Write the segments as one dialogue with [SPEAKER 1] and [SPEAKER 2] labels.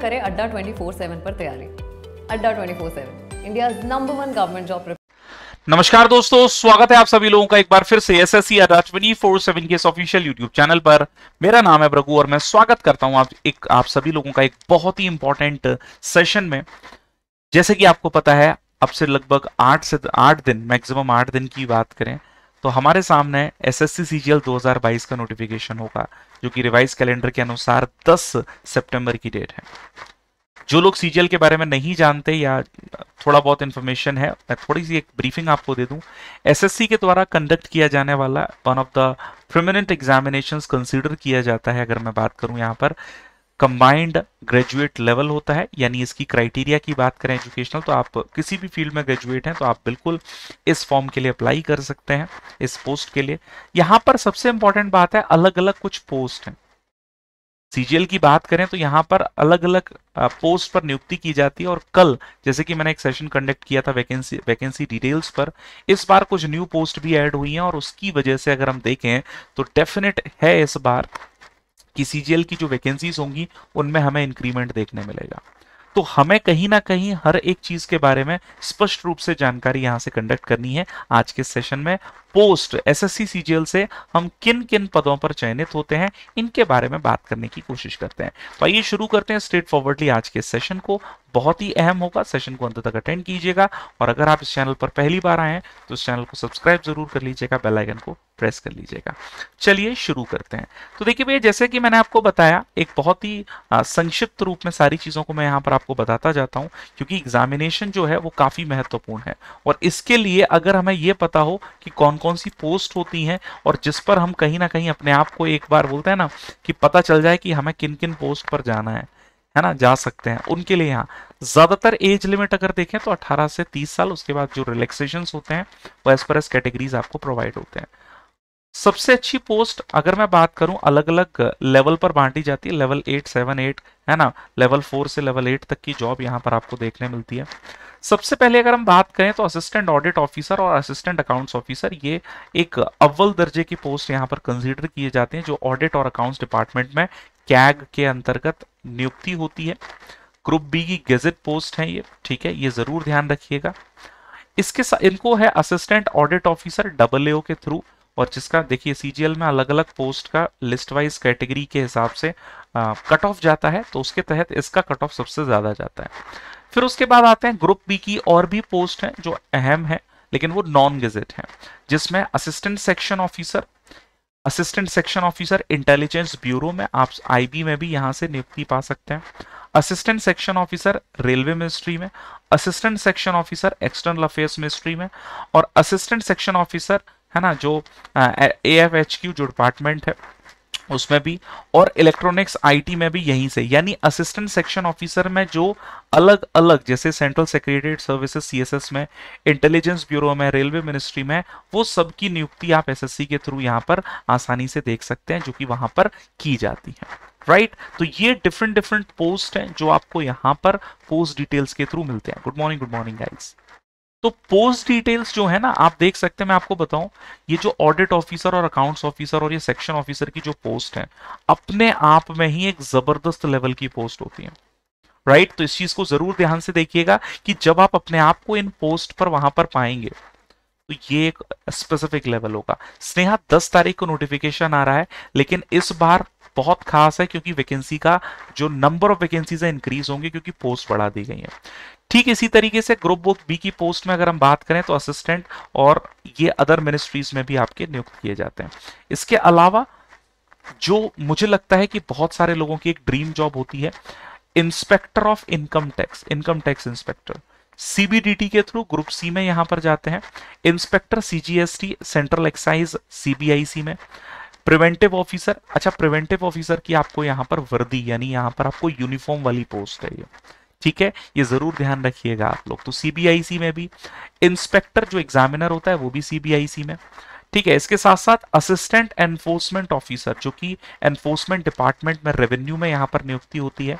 [SPEAKER 1] करें अड्डा 24/7 पर तैयारी Adda 24/7 India number one government job नमस्कार दोस्तों स्वागत है आप सभी लोगों का एक बार फिर से S S SSC Adda four seven के ऑफिशियल यूट्यूब चैनल पर मेरा नाम है प्रभु और मैं स्वागत करता हूं आप एक आप सभी लोगों का एक बहुत ही इंपॉर्टेंट सेशन में जैसे कि आपको पता है अब से लगभग आठ से आठ दिन मैक्सिमम आठ दिन की बात करें तो हमारे सामने एस एस सी का नोटिफिकेशन होगा जो कि रिवाइज कैलेंडर के अनुसार 10 सितंबर की डेट है जो लोग सीजीएल के बारे में नहीं जानते या थोड़ा बहुत इन्फॉर्मेशन है मैं थोड़ी सी एक ब्रीफिंग आपको दे दूं एसएससी के द्वारा कंडक्ट किया जाने वाला one of the prominent examination consider किया जाता है अगर मैं बात करूं यहाँ पर कंबाइंड ग्रेजुएट लेवल होता है यानी इसकी क्राइटेरिया की बात करें एजुकेशनल तो आप किसी भी फील्ड में ग्रेजुएट हैं तो आप बिल्कुल इस फॉर्म के लिए अप्लाई कर सकते हैं इस पोस्ट के लिए यहाँ पर सबसे इंपॉर्टेंट बात है अलग अलग कुछ पोस्ट हैं सीजीएल की बात करें तो यहाँ पर अलग अलग पोस्ट पर नियुक्ति की जाती है और कल जैसे कि मैंने एक सेशन कंडक्ट किया था वैकेंसी वैकेंसी डिटेल्स पर इस बार कुछ न्यू पोस्ट भी ऐड हुई हैं और उसकी वजह से अगर हम देखें तो डेफिनेट है इस बार कि सीजीएल की जो वैकेंसीज होंगी उनमें हमें इंक्रीमेंट देखने मिलेगा तो हमें कहीं ना कहीं हर एक चीज के बारे में स्पष्ट रूप से जानकारी यहां से कंडक्ट करनी है आज के सेशन में पोस्ट एसएससी सीजीएल से हम किन किन पदों पर चयनित होते हैं इनके बारे में बात करने की कोशिश करते हैं तो आइए शुरू करते हैं स्ट्रेट फॉरवर्डली आज के सेशन को बहुत ही अहम होगा सेशन को अंत तक अटेंड कीजिएगा और अगर आप इस चैनल पर पहली बार आए हैं तो इस चैनल को सब्सक्राइब जरूर कर लीजिएगा बेलाइकन को प्रेस कर लीजिएगा चलिए शुरू करते हैं तो देखिए भैया जैसे कि मैंने आपको बताया एक बहुत ही संक्षिप्त रूप में सारी चीज़ों को मैं यहाँ पर आपको बताता जाता हूँ क्योंकि एग्जामिनेशन जो है वो काफ़ी महत्वपूर्ण है और इसके लिए अगर हमें ये पता हो कि कौन कौन सी पोस्ट होती है और जिस पर हम कहीं ना कहीं अपने आप को एक बार बोलते हैं ना कि पता चल जाए कि हमें किन किन पोस्ट पर जाना है है ना जा सकते हैं उनके लिए यहाँ ज़्यादातर एज लिमिट अगर देखें तो 18 से 30 साल उसके बाद जो रिलैक्सेशन होते हैं वो एज पर एज कैटेगरीज आपको प्रोवाइड होते हैं सबसे अच्छी पोस्ट अगर मैं बात करूं अलग अलग लेवल पर बांटी जाती है लेवल एट सेवन एट है ना लेवल फोर से लेवल एट तक की जॉब यहां पर आपको देखने मिलती है सबसे पहले अगर हम बात करें तो असिस्टेंट ऑडिट ऑफिसर और असिस्टेंट अकाउंट्स ऑफिसर ये एक अव्वल दर्जे की पोस्ट यहाँ पर कंसिडर किए जाते हैं जो ऑडिट और अकाउंट्स डिपार्टमेंट में कैग के अंतर्गत नियुक्ति होती है ग्रुप बी की गेजेट पोस्ट है ये ठीक है ये ज़रूर ध्यान रखिएगा इसके इनको है असिस्टेंट ऑडिट ऑफिसर डबल के थ्रू और जिसका देखिए सीजीएल में अलग अलग पोस्ट का लिस्ट वाइज कैटेगरी के हिसाब से कट ऑफ जाता है तो उसके तहत इसका कट ऑफ सबसे ज़्यादा जाता है फिर उसके बाद आते हैं ग्रुप बी की और भी पोस्ट हैं जो अहम है लेकिन वो नॉन गजेट है जिसमें assistant section officer assistant section officer intelligence bureau में आप आईबी में भी यहां से नियुक्ति पा सकते हैं assistant section officer railway ministry में assistant section officer external affairs ministry में और असिस्टेंट सेक्शन ऑफिसर है ना जो ए एफ एच क्यू जो डिपार्टमेंट है उसमें भी और इलेक्ट्रॉनिक्स आईटी में भी यहीं से यानी असिस्टेंट सेक्शन ऑफिसर में जो अलग अलग जैसे सेंट्रल सेक्रेटरीट सर्विसेज सीएसएस में इंटेलिजेंस ब्यूरो में रेलवे मिनिस्ट्री में वो सबकी नियुक्ति आप एसएससी के थ्रू यहाँ पर आसानी से देख सकते हैं जो कि वहां पर की जाती है राइट right? तो ये डिफरेंट डिफरेंट पोस्ट हैं जो आपको यहाँ पर पोस्ट डिटेल्स के थ्रू मिलते हैं good morning good morning guides तो पोस्ट डिटेल्स जो है ना आप देख सकते हैं मैं आपको बताऊं ये जो ऑडिट ऑफिसर और अकाउंट्स ऑफिसर और ये सेक्शन ऑफिसर की जो पोस्ट है अपने आप में ही एक जबरदस्त लेवल की पोस्ट होती है राइट right? तो इस चीज को जरूर ध्यान से देखिएगा कि जब आप अपने आप को इन पोस्ट पर वहां पर पाएंगे तो ये एक स्पेसिफिक लेवल होगा स्नेहा दस तारीख को नोटिफिकेशन आ रहा है लेकिन इस बार बहुत खास है क्योंकि वैकेंसी का जो नंबर ऑफ वैकेंसीज है इंक्रीज होंगे क्योंकि पोस्ट बढ़ा दी गई है ठीक इसी तरीके से ग्रुप बुक बी की पोस्ट में अगर हम बात करें तो असिस्टेंट और ये अदर मिनिस्ट्रीज में भी आपके नियुक्त किए जाते हैं इसके अलावा जो मुझे लगता है कि बहुत सारे लोगों की एक ड्रीम जॉब होती है inspector of income tax income tax inspector CBDT के थ्रू ग्रुप सी में यहां पर जाते हैं inspector CGST central excise CBIC में प्रिवेंटिव ऑफिसर अच्छा प्रिवेंटिव ऑफिसर की आपको यहां पर वर्दी यानी यहाँ पर आपको यूनिफॉर्म वाली पोस्ट है ये ठीक है ये जरूर ध्यान रखिएगा आप लोग तो सीबीआईसी में भी इंस्पेक्टर जो एग्जामिनर होता है वो भी सीबीआईसी में ठीक है इसके साथ साथ असिस्टेंट एनफोर्समेंट ऑफिसर जो कि एनफोर्समेंट डिपार्टमेंट में रेवेन्यू में यहां पर नियुक्ति होती है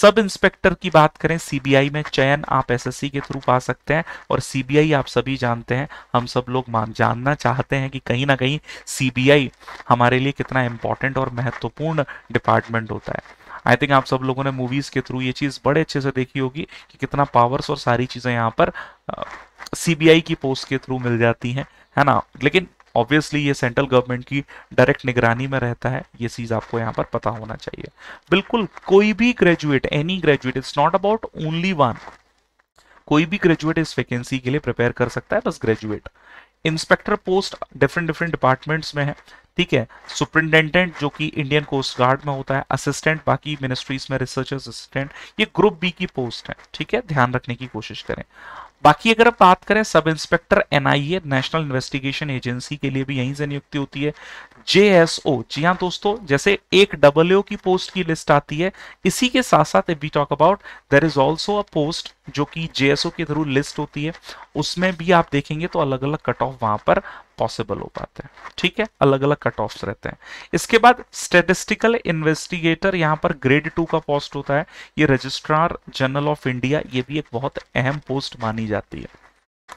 [SPEAKER 1] सब इंस्पेक्टर की बात करें सीबीआई में चयन आप एसएससी के थ्रू पा सकते हैं और सीबीआई आप सभी जानते हैं हम सब लोग मान जानना चाहते हैं कि कहीं ना कहीं सीबीआई हमारे लिए कितना इंपॉर्टेंट और महत्वपूर्ण डिपार्टमेंट होता है आई थिंक आप सब लोगों ने मूवीज के थ्रू ये चीज बड़े अच्छे से देखी होगी कि कितना पावर्स और सारी चीजें यहाँ पर सीबीआई की पोस्ट के थ्रू मिल जाती हैं है ना लेकिन ऑब्वियसली ये सेंट्रल गवर्नमेंट की डायरेक्ट निगरानी में रहता है ये चीज़ आपको यहाँ पर पता होना चाहिए बिल्कुल कोई भी graduate any graduate it's not about only one कोई भी ग्रेजुएट इस वैकेंसी के लिए प्रिपेयर कर सकता है बस graduate inspector post different different departments में है ठीक है सुप्रिंटेंडेंट जो कि इंडियन कोस्ट गार्ड में होता है असिस्टेंट बाकी मिनिस्ट्रीज में रिसर्च असिस्टेंट ये ग्रुप बी की पोस्ट है ठीक है ध्यान रखने की कोशिश करें बाकी अगर आप बात करें sub inspector NIA national investigation agency के लिए भी यहीं से नियुक्ति होती है जेएसओ जी हाँ दोस्तों जैसे एक डब्ल्यू की पोस्ट की लिस्ट आती है इसी के साथ साथ we talk about there is also a post जो कि जेएसओ के थ्रू लिस्ट होती है उसमें भी आप देखेंगे तो अलग अलग कट ऑफ वहां पर पॉसिबल हो पाते हैं ठीक है अलग अलग कट ऑफ रहते हैं इसके बाद स्टेटिस्टिकल इन्वेस्टिगेटर यहां पर ग्रेड टू का पोस्ट होता है ये रजिस्ट्रार जनरल ऑफ इंडिया ये भी एक बहुत अहम पोस्ट मानी जाती है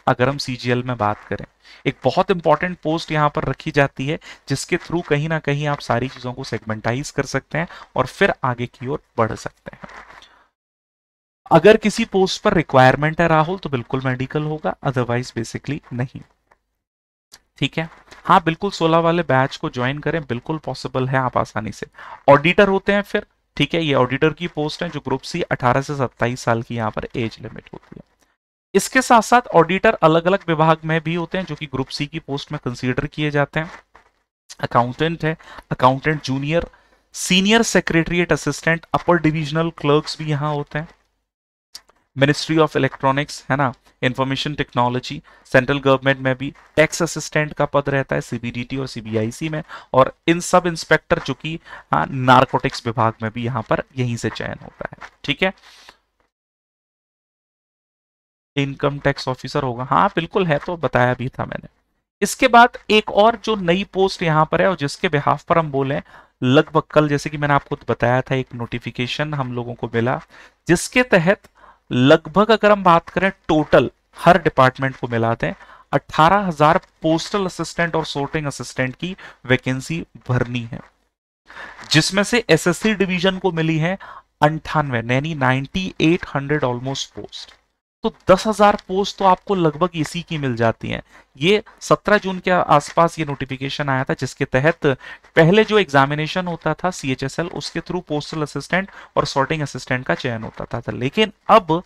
[SPEAKER 1] अगर हम सीजीएल में बात करें एक बहुत इंपॉर्टेंट पोस्ट यहां पर रखी जाती है जिसके थ्रू कहीं ना कहीं आप सारी चीजों को सेगमेंटाइज कर सकते हैं और फिर आगे की ओर बढ़ सकते हैं अगर किसी पोस्ट पर रिक्वायरमेंट है राहुल तो बिल्कुल मेडिकल होगा अदरवाइज बेसिकली नहीं ठीक है हाँ बिल्कुल 16 वाले बैच को ज्वाइन करें बिल्कुल पॉसिबल है आप आसानी से ऑडिटर होते हैं फिर ठीक है ये ऑडिटर की पोस्ट है जो ग्रुप सी 18 से 27 साल की यहाँ पर एज लिमिट होती है इसके साथ साथ ऑडिटर अलग अलग विभाग में भी होते हैं जो कि ग्रुप सी की पोस्ट में कंसीडर किए जाते हैं अकाउंटेंट है accountant junior senior secretariat assistant upper divisional clerks भी यहाँ होते हैं मिनिस्ट्री ऑफ इलेक्ट्रॉनिक्स है ना इंफॉर्मेशन टेक्नोलॉजी सेंट्रल गवर्नमेंट में भी टैक्स असिस्टेंट का पद रहता है सीबीडीटी और सीबीआईसी में और इन सब इंस्पेक्टर जो कि नारकोटिक्स हाँ, विभाग में भी यहां पर यहीं से चयन होता है ठीक है इनकम टैक्स ऑफिसर होगा हाँ बिल्कुल है तो बताया भी था मैंने इसके बाद एक और जो नई पोस्ट यहां पर है और जिसके बिहाफ पर हम बोले लगभग कल जैसे कि मैंने आपको बताया था एक नोटिफिकेशन हम लोगों को मिला जिसके तहत लगभग अगर हम बात करें टोटल हर डिपार्टमेंट को मिलाते हैं 18,000 पोस्टल असिस्टेंट और सोर्टिंग असिस्टेंट की वैकेंसी भरनी है जिसमें से एसएससी डिवीजन को मिली है अंठानवे यानी 9800 ऑलमोस्ट पोस्ट तो दस हजार पोस्ट तो आपको लगभग इसी की मिल जाती हैं ये 17 जून के आसपास ये नोटिफिकेशन आया था जिसके तहत पहले जो एग्जामिनेशन होता था सी उसके थ्रू पोस्टल असिस्टेंट और सॉर्टिंग असिस्टेंट का चयन होता था लेकिन अब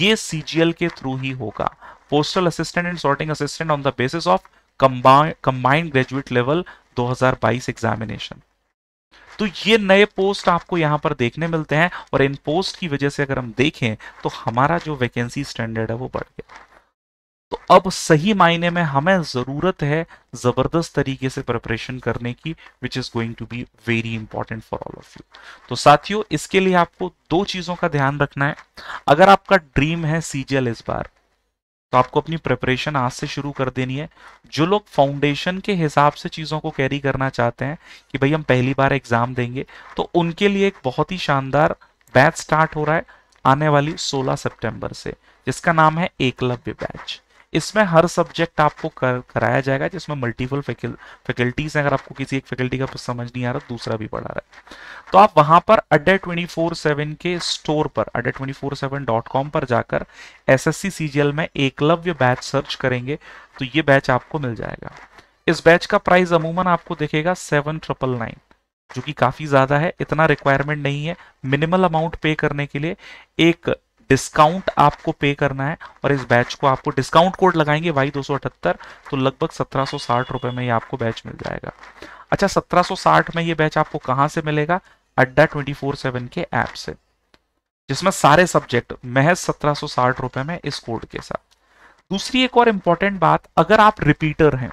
[SPEAKER 1] ये सी के थ्रू ही होगा postal assistant and sorting assistant on the basis of combined graduate level 2022 examination तो ये नए पोस्ट आपको यहाँ पर देखने मिलते हैं और इन पोस्ट की वजह से अगर हम देखें तो हमारा जो वैकेंसी स्टैंडर्ड है वो बढ़ गया तो अब सही मायने में हमें ज़रूरत है ज़बरदस्त तरीके से प्रिपरेशन करने की which is going to be very important for all of you तो साथियों इसके लिए आपको दो चीज़ों का ध्यान रखना है अगर आपका ड्रीम है सीजीएल इस बार तो आपको अपनी प्रिपरेशन आज से शुरू कर देनी है जो लोग फाउंडेशन के हिसाब से चीज़ों को कैरी करना चाहते हैं कि भाई हम पहली बार एग्ज़ाम देंगे तो उनके लिए एक बहुत ही शानदार बैच स्टार्ट हो रहा है आने वाली 16 सितंबर से जिसका नाम है एकलव्य बैच इसमें हर सब्जेक्ट आपको कर, कराया जाएगा जिसमें मल्टीपल फैकल्टीज हैं अगर आपको किसी एक फैकल्टी का कुछ समझ नहीं आ रहा दूसरा भी पढ़ा रहा है तो आप वहां पर अड्डा ट्वेंटी फोर सेवन के स्टोर पर Adda twenty four seven dot com पर जाकर S S C C G L में एकलव्य बैच सर्च करेंगे तो ये बैच आपको मिल जाएगा इस बैच का प्राइस अमूमन आपको देखेगा सेवन ट्रिपल नाइन जो कि काफ़ी ज़्यादा है इतना रिक्वायरमेंट नहीं है मिनिमल अमाउंट पे करने के लिए एक डिस्काउंट आपको पे करना है और इस बैच को आपको डिस्काउंट कोड लगाएंगे वाई दो तो लगभग सत्रह रुपए में ये आपको बैच मिल जाएगा अच्छा 1760 में ये बैच आपको कहां से मिलेगा अड्डा 24 के ऐप से जिसमें सारे सब्जेक्ट महज सत्रह रुपए में इस कोड के साथ दूसरी एक और इंपॉर्टेंट बात अगर आप रिपीटर हैं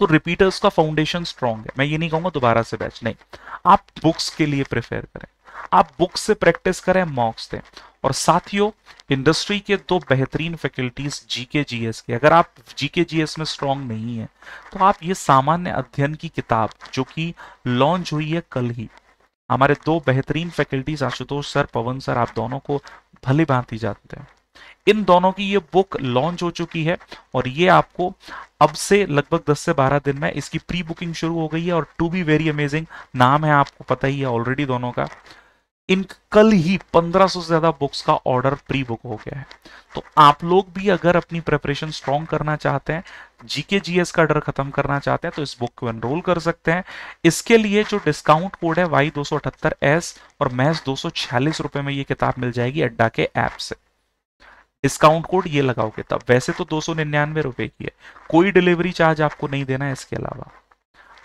[SPEAKER 1] तो रिपीटर्स का फाउंडेशन स्ट्रॉन्ग है मैं ये नहीं कहूंगा दोबारा से बैच नहीं आप बुक्स के लिए प्रेफर करें आप बुक से प्रैक्टिस करें मॉक से और साथियों इंडस्ट्री के दो बेहतरीन फैकल्टीज जीके जीएस के अगर आप जीके जीएस में स्ट्रांग नहीं है तो आप ये सामान्य अध्ययन की किताब जो कि लॉन्च हुई है कल ही हमारे दो बेहतरीन faculties Ashutosh sir Pawan sir आप दोनों को भली भांति जानते हैं इन दोनों की ये बुक लॉन्च हो चुकी है और ये आपको अब से लगभग 10 से 12 दिन में इसकी प्री बुकिंग शुरू हो गई है और टू बी वेरी अमेजिंग नाम है आपको पता ही है ऑलरेडी दोनों का इन कल ही 1500 से ज्यादा बुक्स का ऑर्डर प्री बुक हो गया है तो आप लोग भी अगर अपनी प्रेपरेशन स्ट्रॉन्ग करना चाहते हैं जीके जीएस का डर खत्म करना चाहते हैं तो इस बुक को एनरोल कर सकते हैं इसके लिए जो डिस्काउंट कोड है वाई दो एस और मैस दो रुपए में ये किताब मिल जाएगी अड्डा के ऐप से डिस्काउंट कोड ये लगाओगे तब वैसे तो दो सौ निन्यानवे रुपए की है कोई डिलीवरी चार्ज आपको नहीं देना है इसके अलावा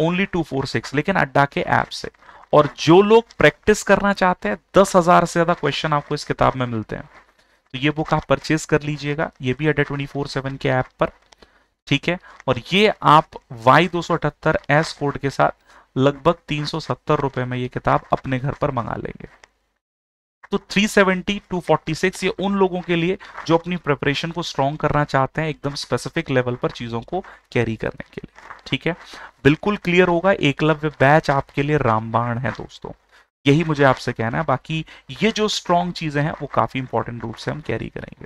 [SPEAKER 1] ओनली टू फोर सिक्स लेकिन अड्डा के ऐप से और जो लोग प्रैक्टिस करना चाहते हैं दस हजार से ज्यादा क्वेश्चन आपको इस किताब में मिलते हैं तो ये बुक आप परचेज कर लीजिएगा ये भी अड्डा ट्वेंटी फोर सेवन के ऐप पर ठीक है और ये आप वाई दो सौ अठहत्तर एस कोड के साथ लगभग तीन सौ सत्तर रुपए में ये किताब अपने घर पर मंगा लेंगे तो 370, 246 ये उन लोगों के लिए जो अपनी प्रिपरेशन को स्ट्रॉन्ग करना चाहते हैं एकदम स्पेसिफिक लेवल पर चीज़ों को कैरी करने के लिए ठीक है बिल्कुल क्लियर होगा एकलव्य बैच आपके लिए रामबाण है दोस्तों यही मुझे आपसे कहना है बाकी ये जो स्ट्रॉन्ग चीज़ें हैं वो काफ़ी इंपॉर्टेंट रूप से हम कैरी करेंगे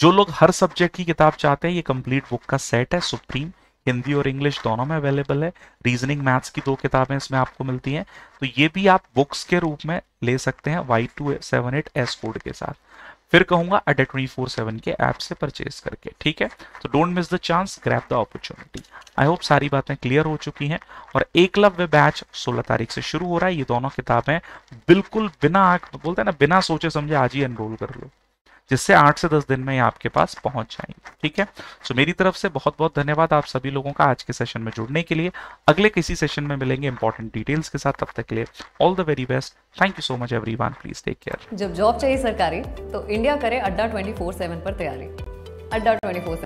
[SPEAKER 1] जो लोग हर सब्जेक्ट की किताब चाहते हैं ये कंप्लीट बुक का सेट है सुप्रीम हिंदी और इंग्लिश दोनों में अवेलेबल है रीजनिंग मैथ्स की दो किताबें इसमें आपको मिलती हैं तो ये भी आप बुक्स के रूप में ले सकते हैं Y two seven eight S code के साथ फिर कहूंगा अड्डा ट्वेंटी फोर सेवन के ऐप से परचेज करके ठीक है तो don't miss the chance grab the opportunity I hope सारी बातें क्लियर हो चुकी हैं और एक लव्य बैच 16 तारीख से शुरू हो रहा है ये दोनों किताबें बिल्कुल बिना बोलते हैं ना बिना सोचे समझे आज ही एनरोल कर लो जिससे आठ से दस दिन में ही आपके पास पहुंच जाएंगे ठीक है सो मेरी तरफ से बहुत बहुत धन्यवाद आप सभी लोगों का आज के सेशन में जुड़ने के लिए अगले किसी सेशन में मिलेंगे इंपॉर्टेंट डिटेल्स के साथ तब तक के लिए all the very best thank you so much every please take care जब जॉब चाहिए सरकारी तो इंडिया करे अड्डा ट्वेंटी पर तैयारी अड्डा ट्वेंटी